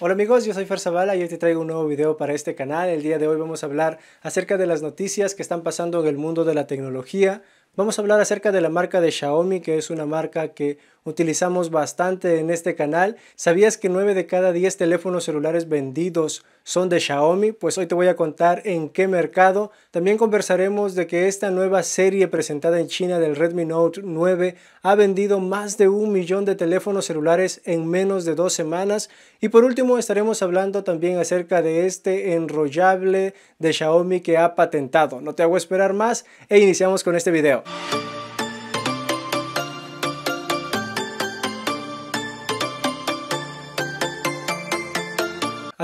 Hola amigos, yo soy Fer y hoy te traigo un nuevo video para este canal. El día de hoy vamos a hablar acerca de las noticias que están pasando en el mundo de la tecnología. Vamos a hablar acerca de la marca de Xiaomi, que es una marca que utilizamos bastante en este canal. ¿Sabías que 9 de cada 10 teléfonos celulares vendidos son de Xiaomi? Pues hoy te voy a contar en qué mercado. También conversaremos de que esta nueva serie presentada en China del Redmi Note 9 ha vendido más de un millón de teléfonos celulares en menos de dos semanas. Y por último estaremos hablando también acerca de este enrollable de Xiaomi que ha patentado. No te hago esperar más e iniciamos con este video.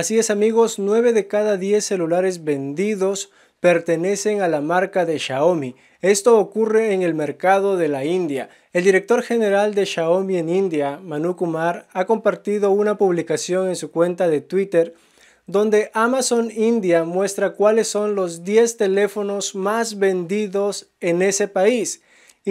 Así es amigos, 9 de cada 10 celulares vendidos pertenecen a la marca de Xiaomi. Esto ocurre en el mercado de la India. El director general de Xiaomi en India, Manu Kumar, ha compartido una publicación en su cuenta de Twitter donde Amazon India muestra cuáles son los 10 teléfonos más vendidos en ese país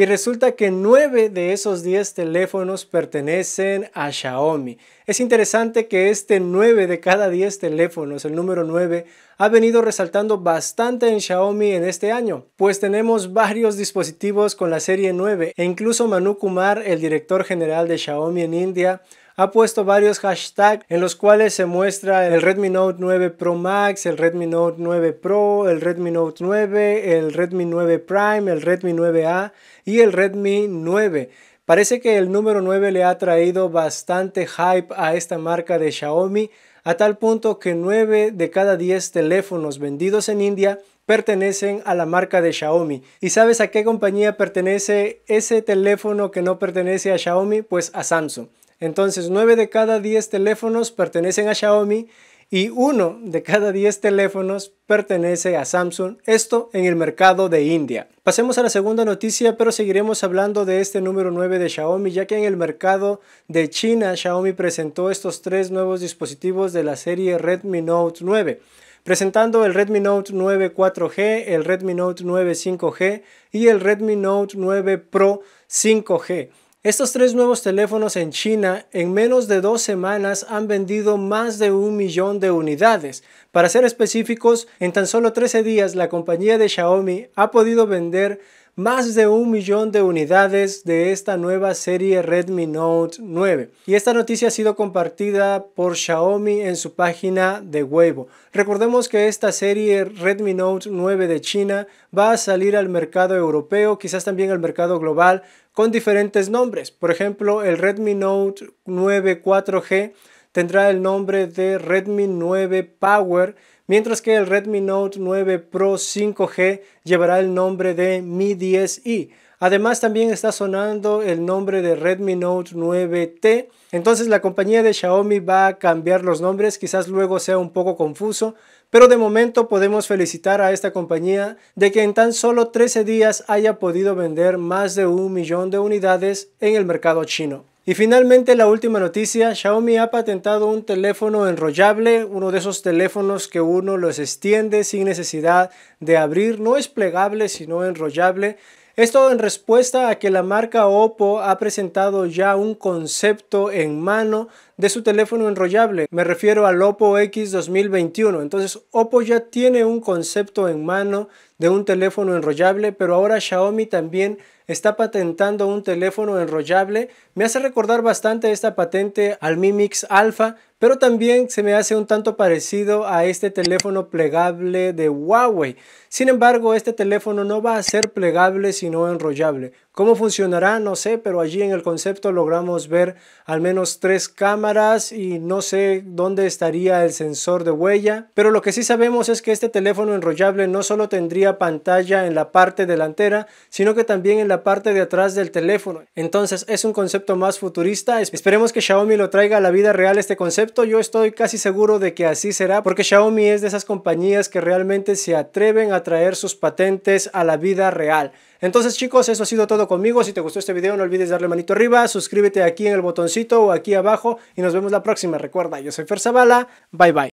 y resulta que 9 de esos 10 teléfonos pertenecen a Xiaomi. Es interesante que este 9 de cada 10 teléfonos, el número 9, ha venido resaltando bastante en Xiaomi en este año, pues tenemos varios dispositivos con la serie 9 e incluso Manu Kumar, el director general de Xiaomi en India, ha puesto varios hashtags en los cuales se muestra el Redmi Note 9 Pro Max, el Redmi Note 9 Pro, el Redmi Note 9, el Redmi 9 Prime, el Redmi 9A y el Redmi 9. Parece que el número 9 le ha traído bastante hype a esta marca de Xiaomi, a tal punto que 9 de cada 10 teléfonos vendidos en India pertenecen a la marca de Xiaomi. ¿Y sabes a qué compañía pertenece ese teléfono que no pertenece a Xiaomi? Pues a Samsung. Entonces, 9 de cada 10 teléfonos pertenecen a Xiaomi y 1 de cada 10 teléfonos pertenece a Samsung, esto en el mercado de India. Pasemos a la segunda noticia, pero seguiremos hablando de este número 9 de Xiaomi, ya que en el mercado de China Xiaomi presentó estos tres nuevos dispositivos de la serie Redmi Note 9 presentando el Redmi Note 9 4G, el Redmi Note 9 5G y el Redmi Note 9 Pro 5G. Estos tres nuevos teléfonos en China en menos de dos semanas han vendido más de un millón de unidades. Para ser específicos, en tan solo 13 días la compañía de Xiaomi ha podido vender más de un millón de unidades de esta nueva serie Redmi Note 9. Y esta noticia ha sido compartida por Xiaomi en su página de Weibo. Recordemos que esta serie Redmi Note 9 de China va a salir al mercado europeo, quizás también al mercado global, con diferentes nombres. Por ejemplo, el Redmi Note 9 4G tendrá el nombre de Redmi 9 Power, mientras que el Redmi Note 9 Pro 5G llevará el nombre de Mi 10i. Además también está sonando el nombre de Redmi Note 9T. Entonces la compañía de Xiaomi va a cambiar los nombres, quizás luego sea un poco confuso, pero de momento podemos felicitar a esta compañía de que en tan solo 13 días haya podido vender más de un millón de unidades en el mercado chino. Y finalmente la última noticia, Xiaomi ha patentado un teléfono enrollable, uno de esos teléfonos que uno los extiende sin necesidad de abrir, no es plegable sino enrollable. Esto en respuesta a que la marca Oppo ha presentado ya un concepto en mano de su teléfono enrollable. Me refiero al Oppo X 2021. Entonces Oppo ya tiene un concepto en mano de un teléfono enrollable, pero ahora Xiaomi también está patentando un teléfono enrollable. Me hace recordar bastante esta patente al Mi Mix Alpha, pero también se me hace un tanto parecido a este teléfono plegable de Huawei. Sin embargo, este teléfono no va a ser plegable sino enrollable. ¿Cómo funcionará? No sé, pero allí en el concepto logramos ver al menos tres cámaras y no sé dónde estaría el sensor de huella. Pero lo que sí sabemos es que este teléfono enrollable no solo tendría pantalla en la parte delantera, sino que también en la parte de atrás del teléfono. Entonces es un concepto más futurista. Esperemos que Xiaomi lo traiga a la vida real este concepto. Yo estoy casi seguro de que así será, porque Xiaomi es de esas compañías que realmente se atreven a traer sus patentes a la vida real. Entonces chicos, eso ha sido todo conmigo. Si te gustó este video no olvides darle manito arriba, suscríbete aquí en el botoncito o aquí abajo y nos vemos la próxima. Recuerda, yo soy Fer Zavala. Bye bye.